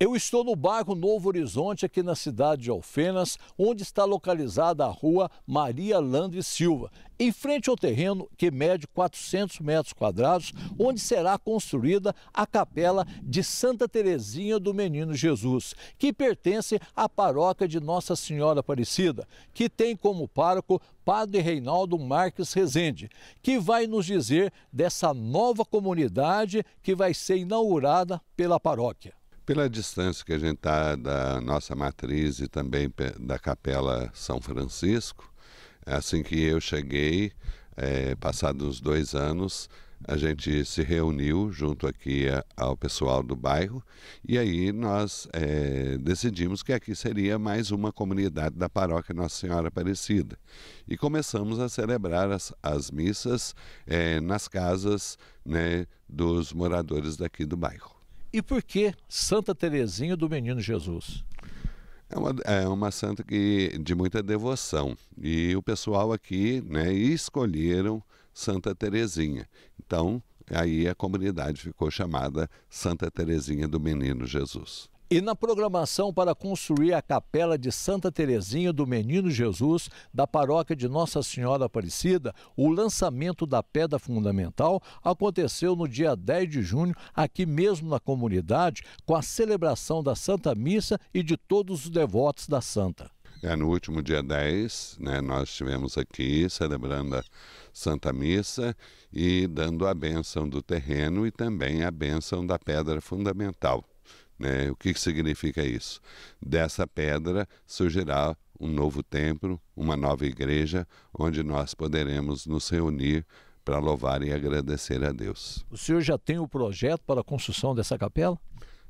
Eu estou no bairro Novo Horizonte, aqui na cidade de Alfenas, onde está localizada a rua Maria Landre Silva, em frente ao terreno que mede 400 metros quadrados, onde será construída a capela de Santa Terezinha do Menino Jesus, que pertence à paróquia de Nossa Senhora Aparecida, que tem como pároco Padre Reinaldo Marques Rezende, que vai nos dizer dessa nova comunidade que vai ser inaugurada pela paróquia pela distância que a gente está da nossa matriz e também da Capela São Francisco, é assim que eu cheguei, é, passados dois anos, a gente se reuniu junto aqui a, ao pessoal do bairro e aí nós é, decidimos que aqui seria mais uma comunidade da paróquia Nossa Senhora Aparecida. E começamos a celebrar as, as missas é, nas casas né, dos moradores daqui do bairro. E por que Santa Terezinha do Menino Jesus? É uma, é uma santa que, de muita devoção. E o pessoal aqui né, escolheram Santa Terezinha. Então, aí a comunidade ficou chamada Santa Terezinha do Menino Jesus. E na programação para construir a capela de Santa Terezinha do Menino Jesus, da paróquia de Nossa Senhora Aparecida, o lançamento da pedra fundamental aconteceu no dia 10 de junho, aqui mesmo na comunidade, com a celebração da Santa Missa e de todos os devotos da Santa. É, no último dia 10, né, nós estivemos aqui celebrando a Santa Missa e dando a bênção do terreno e também a bênção da pedra fundamental. Né? O que, significa isso? Dessa pedra surgirá um novo templo, uma nova igreja, onde nós poderemos nos reunir para louvar e agradecer a Deus. O senhor já tem o projeto para a construção dessa capela?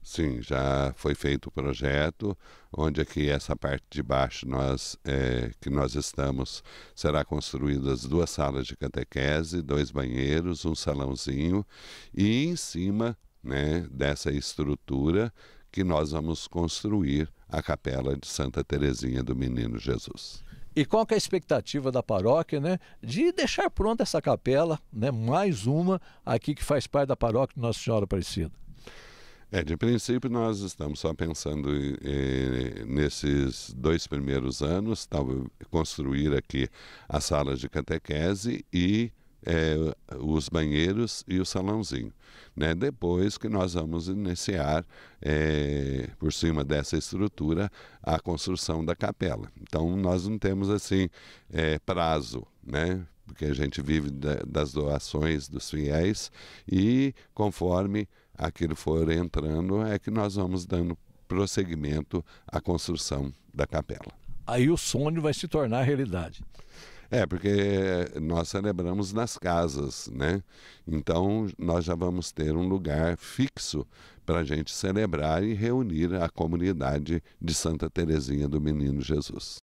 Sim, já foi feito o projeto, onde aqui essa parte de baixo nós, é, que nós estamos, será construídas duas salas de catequese, dois banheiros, um salãozinho e em cima né, dessa estrutura que nós vamos construir a capela de Santa Terezinha do Menino Jesus. E qual que é a expectativa da paróquia, né, de deixar pronta essa capela, né, mais uma aqui que faz parte da paróquia de Nossa Senhora Aparecida? É, de princípio nós estamos só pensando eh, nesses dois primeiros anos, tal, construir aqui as salas de catequese e é, os banheiros e o salãozinho. Né? Depois que nós vamos iniciar, é, por cima dessa estrutura, a construção da capela. Então, nós não temos assim é, prazo, né? porque a gente vive da, das doações dos fiéis e conforme aquilo for entrando, é que nós vamos dando prosseguimento à construção da capela. Aí o sonho vai se tornar realidade. É, porque eh, nós celebramos nas casas, né? Então nós já vamos ter um lugar fixo para a gente celebrar e reunir a comunidade de Santa Terezinha do Menino Jesus.